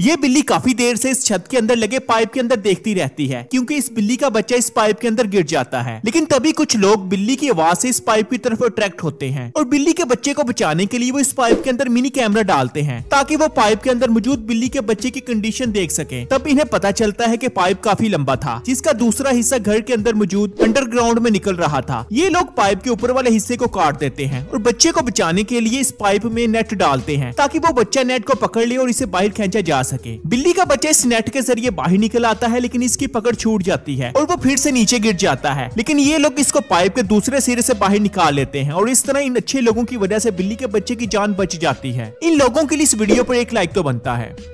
ये बिल्ली काफी देर से इस छत के अंदर लगे पाइप के अंदर देखती रहती है क्योंकि इस बिल्ली का बच्चा इस पाइप के अंदर गिर जाता है लेकिन तभी कुछ लोग बिल्ली की आवाज से इस पाइप की तरफ अट्रैक्ट होते हैं और बिल्ली के बच्चे को बचाने के लिए वो इस पाइप के अंदर मिनी कैमरा डालते हैं ताकि वो पाइप के अंदर मौजूद बिल्ली के बच्चे की कंडीशन देख सके तब इन्हें पता चलता है की पाइप काफी लंबा था जिसका दूसरा हिस्सा घर के अंदर मौजूद अंडरग्राउंड में निकल रहा था ये लोग पाइप के ऊपर वाले हिस्से को काट देते हैं और बच्चे को बचाने के लिए इस पाइप में नेट डालते हैं ताकि वो बच्चा नेट को पकड़ ले और इसे बाहर खेचा जा जा सके बिल्ली का बच्चा इस नेट के जरिए बाहर निकल आता है लेकिन इसकी पकड़ छूट जाती है और वो फिर से नीचे गिर जाता है लेकिन ये लोग इसको पाइप के दूसरे सिरे से बाहर निकाल लेते हैं और इस तरह इन अच्छे लोगों की वजह से बिल्ली के बच्चे की जान बच जाती है इन लोगों के लिए इस वीडियो पर एक लाइक तो बनता है